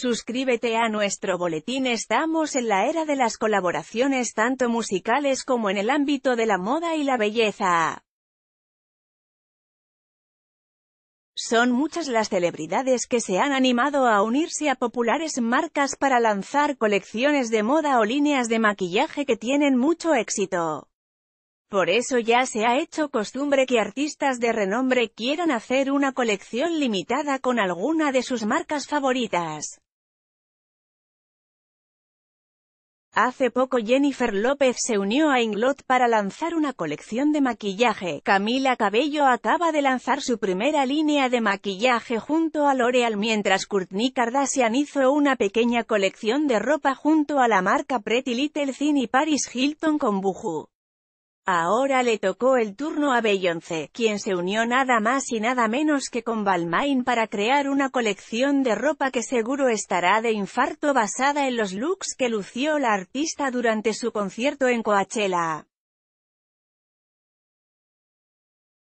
Suscríbete a nuestro boletín Estamos en la era de las colaboraciones tanto musicales como en el ámbito de la moda y la belleza. Son muchas las celebridades que se han animado a unirse a populares marcas para lanzar colecciones de moda o líneas de maquillaje que tienen mucho éxito. Por eso ya se ha hecho costumbre que artistas de renombre quieran hacer una colección limitada con alguna de sus marcas favoritas. Hace poco Jennifer López se unió a Inglot para lanzar una colección de maquillaje. Camila Cabello acaba de lanzar su primera línea de maquillaje junto a L'Oreal mientras Kourtney Kardashian hizo una pequeña colección de ropa junto a la marca Pretty Little Thing y Paris Hilton con Buju. Ahora le tocó el turno a Beyoncé, quien se unió nada más y nada menos que con Balmain para crear una colección de ropa que seguro estará de infarto basada en los looks que lució la artista durante su concierto en Coachella.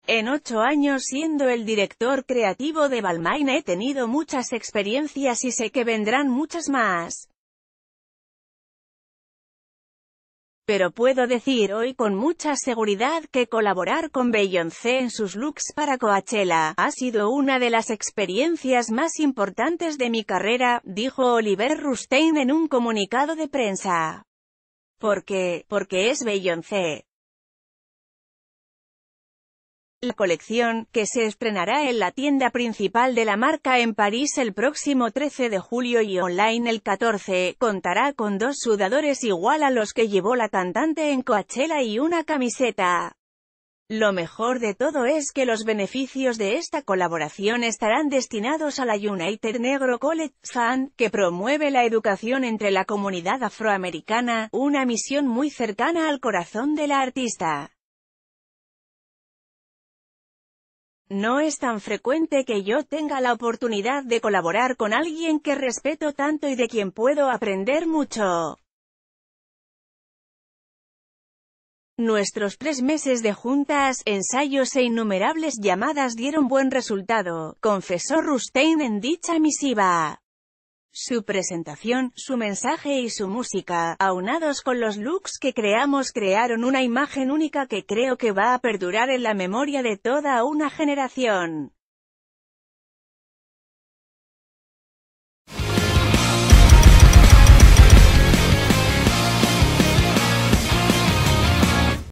En ocho años siendo el director creativo de Balmain he tenido muchas experiencias y sé que vendrán muchas más. pero puedo decir hoy con mucha seguridad que colaborar con Beyoncé en sus looks para Coachella ha sido una de las experiencias más importantes de mi carrera, dijo Oliver Rustein en un comunicado de prensa. qué? porque es Beyoncé. La colección, que se estrenará en la tienda principal de la marca en París el próximo 13 de julio y online el 14, contará con dos sudadores igual a los que llevó la cantante en Coachella y una camiseta. Lo mejor de todo es que los beneficios de esta colaboración estarán destinados a la United Negro College Fund, que promueve la educación entre la comunidad afroamericana, una misión muy cercana al corazón de la artista. No es tan frecuente que yo tenga la oportunidad de colaborar con alguien que respeto tanto y de quien puedo aprender mucho. Nuestros tres meses de juntas, ensayos e innumerables llamadas dieron buen resultado, confesó Rustein en dicha misiva. Su presentación, su mensaje y su música, aunados con los looks que creamos crearon una imagen única que creo que va a perdurar en la memoria de toda una generación.